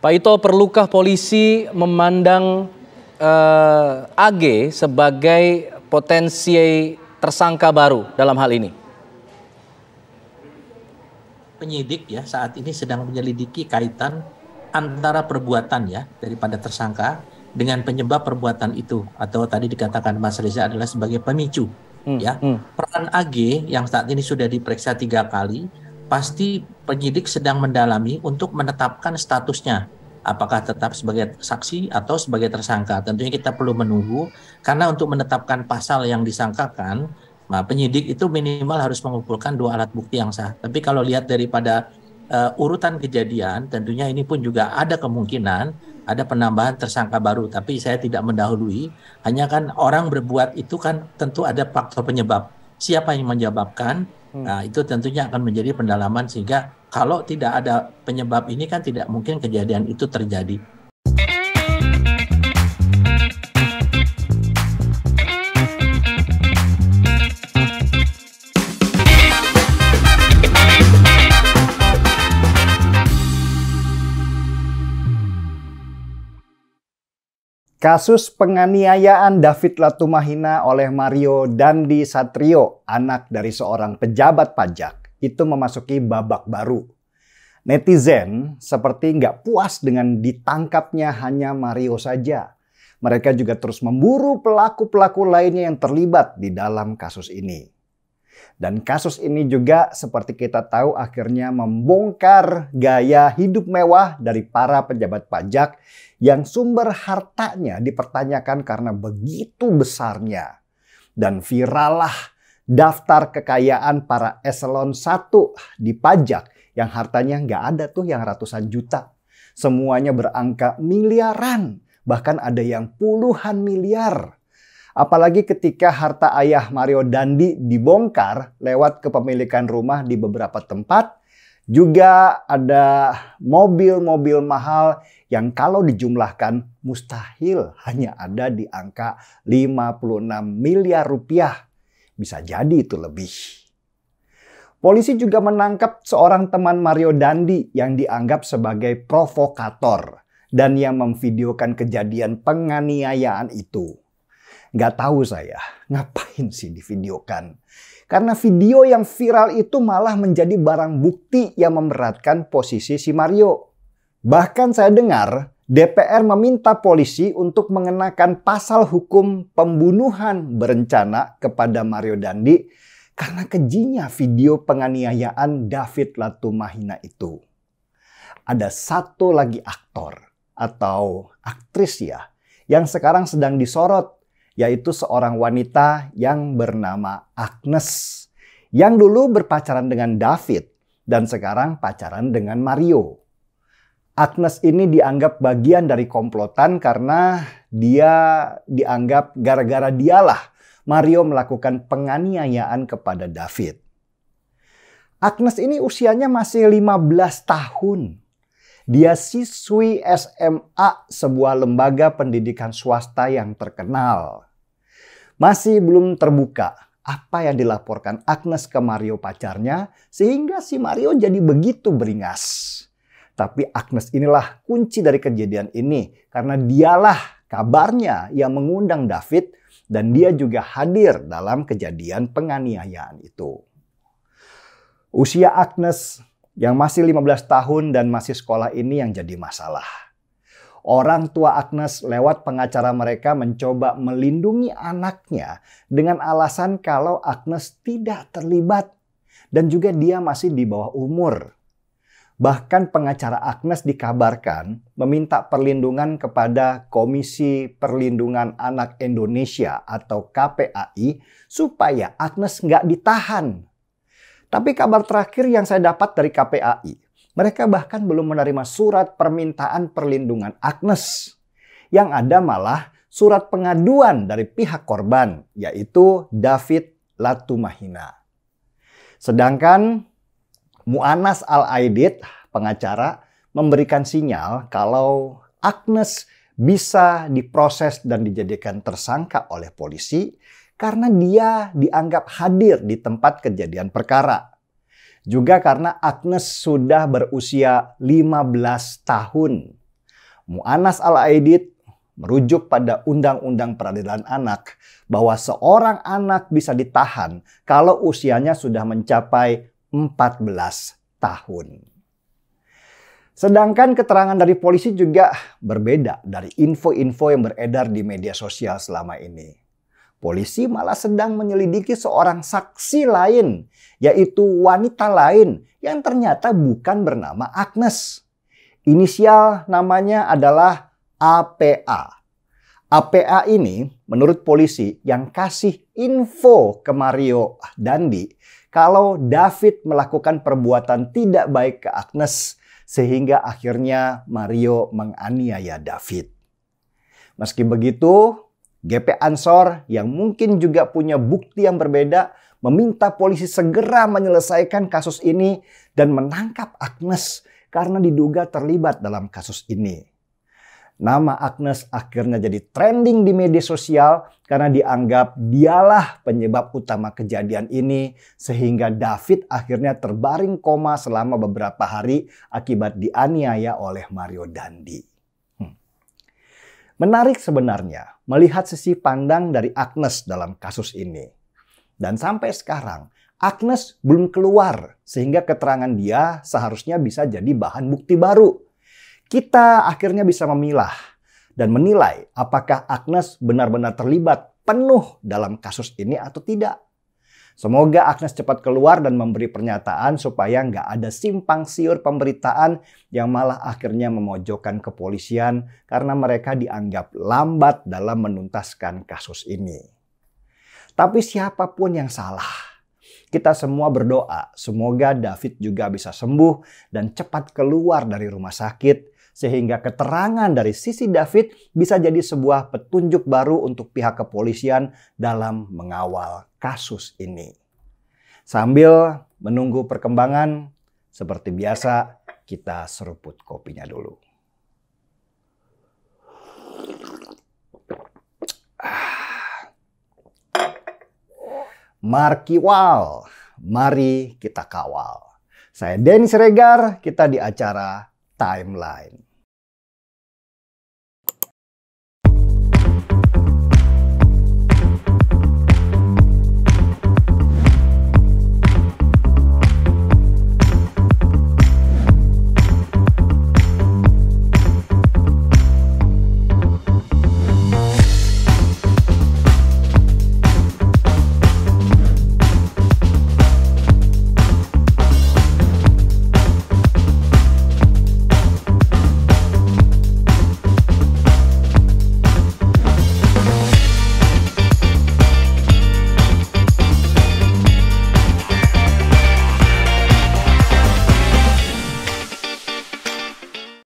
Pak Ito, perlukah polisi memandang uh, eh, AG sebagai potensi tersangka baru dalam hal ini? Penyidik ya saat ini sedang menyelidiki kaitan antara perbuatan ya daripada tersangka dengan penyebab perbuatan itu atau tadi dikatakan Mas Reza adalah sebagai pemicu hmm, ya hmm. peran AG yang saat ini sudah diperiksa tiga kali pasti penyidik sedang mendalami untuk menetapkan statusnya apakah tetap sebagai saksi atau sebagai tersangka. Tentunya kita perlu menunggu karena untuk menetapkan pasal yang disangkakan, nah penyidik itu minimal harus mengumpulkan dua alat bukti yang sah. Tapi kalau lihat daripada uh, urutan kejadian, tentunya ini pun juga ada kemungkinan ada penambahan tersangka baru, tapi saya tidak mendahului. Hanya kan orang berbuat itu kan tentu ada faktor penyebab. Siapa yang menyebabkan? Hmm. Nah, itu tentunya akan menjadi pendalaman sehingga kalau tidak ada penyebab ini kan tidak mungkin kejadian itu terjadi. Kasus penganiayaan David Latumahina oleh Mario Dandi Satrio, anak dari seorang pejabat pajak, itu memasuki babak baru. Netizen seperti nggak puas dengan ditangkapnya hanya Mario saja. Mereka juga terus memburu pelaku-pelaku lainnya yang terlibat di dalam kasus ini. Dan kasus ini juga seperti kita tahu akhirnya membongkar gaya hidup mewah dari para pejabat pajak yang sumber hartanya dipertanyakan karena begitu besarnya. Dan viralah daftar kekayaan para eselon 1 di pajak yang hartanya nggak ada tuh yang ratusan juta. Semuanya berangka miliaran, bahkan ada yang puluhan miliar. Apalagi ketika harta ayah Mario Dandi dibongkar lewat kepemilikan rumah di beberapa tempat, juga ada mobil-mobil mahal yang kalau dijumlahkan mustahil hanya ada di angka 56 miliar rupiah. Bisa jadi itu lebih. Polisi juga menangkap seorang teman Mario Dandi yang dianggap sebagai provokator dan yang memvideokan kejadian penganiayaan itu. Gak tahu saya, ngapain sih di video kan. Karena video yang viral itu malah menjadi barang bukti yang memberatkan posisi si Mario. Bahkan saya dengar DPR meminta polisi untuk mengenakan pasal hukum pembunuhan berencana kepada Mario Dandi karena kejinya video penganiayaan David Latumahina itu. Ada satu lagi aktor atau aktris ya yang sekarang sedang disorot yaitu seorang wanita yang bernama Agnes yang dulu berpacaran dengan David dan sekarang pacaran dengan Mario. Agnes ini dianggap bagian dari komplotan karena dia dianggap gara-gara dialah Mario melakukan penganiayaan kepada David. Agnes ini usianya masih 15 tahun. Dia siswi SMA sebuah lembaga pendidikan swasta yang terkenal. Masih belum terbuka apa yang dilaporkan Agnes ke Mario pacarnya sehingga si Mario jadi begitu beringas. Tapi Agnes inilah kunci dari kejadian ini karena dialah kabarnya yang mengundang David dan dia juga hadir dalam kejadian penganiayaan itu. Usia Agnes yang masih 15 tahun dan masih sekolah ini yang jadi masalah. Orang tua Agnes lewat pengacara mereka mencoba melindungi anaknya dengan alasan kalau Agnes tidak terlibat dan juga dia masih di bawah umur. Bahkan pengacara Agnes dikabarkan meminta perlindungan kepada Komisi Perlindungan Anak Indonesia atau KPAI supaya Agnes nggak ditahan. Tapi kabar terakhir yang saya dapat dari KPAI, mereka bahkan belum menerima surat permintaan perlindungan Agnes. Yang ada malah surat pengaduan dari pihak korban, yaitu David Latumahina. Sedangkan Mu'anas Al-Aidid, pengacara, memberikan sinyal kalau Agnes bisa diproses dan dijadikan tersangka oleh polisi karena dia dianggap hadir di tempat kejadian perkara. Juga karena Agnes sudah berusia 15 tahun. Mu'anas al-Aidid merujuk pada Undang-Undang Peradilan Anak bahwa seorang anak bisa ditahan kalau usianya sudah mencapai 14 tahun. Sedangkan keterangan dari polisi juga berbeda dari info-info yang beredar di media sosial selama ini. Polisi malah sedang menyelidiki seorang saksi lain, yaitu wanita lain yang ternyata bukan bernama Agnes. Inisial namanya adalah APA. APA ini menurut polisi yang kasih info ke Mario Dandi kalau David melakukan perbuatan tidak baik ke Agnes sehingga akhirnya Mario menganiaya David. Meski begitu, GP Ansor yang mungkin juga punya bukti yang berbeda meminta polisi segera menyelesaikan kasus ini dan menangkap Agnes karena diduga terlibat dalam kasus ini. Nama Agnes akhirnya jadi trending di media sosial karena dianggap dialah penyebab utama kejadian ini sehingga David akhirnya terbaring koma selama beberapa hari akibat dianiaya oleh Mario Dandi. Menarik sebenarnya melihat sisi pandang dari Agnes dalam kasus ini. Dan sampai sekarang, Agnes belum keluar sehingga keterangan dia seharusnya bisa jadi bahan bukti baru. Kita akhirnya bisa memilah dan menilai apakah Agnes benar-benar terlibat penuh dalam kasus ini atau tidak. Semoga Agnes cepat keluar dan memberi pernyataan supaya nggak ada simpang siur pemberitaan yang malah akhirnya memojokkan kepolisian karena mereka dianggap lambat dalam menuntaskan kasus ini. Tapi siapapun yang salah, kita semua berdoa, semoga David juga bisa sembuh dan cepat keluar dari rumah sakit sehingga keterangan dari sisi David bisa jadi sebuah petunjuk baru untuk pihak kepolisian dalam mengawal kasus ini. Sambil menunggu perkembangan, seperti biasa kita seruput kopinya dulu. Markiwal. Mari kita kawal. Saya Denny Regar, kita di acara timeline.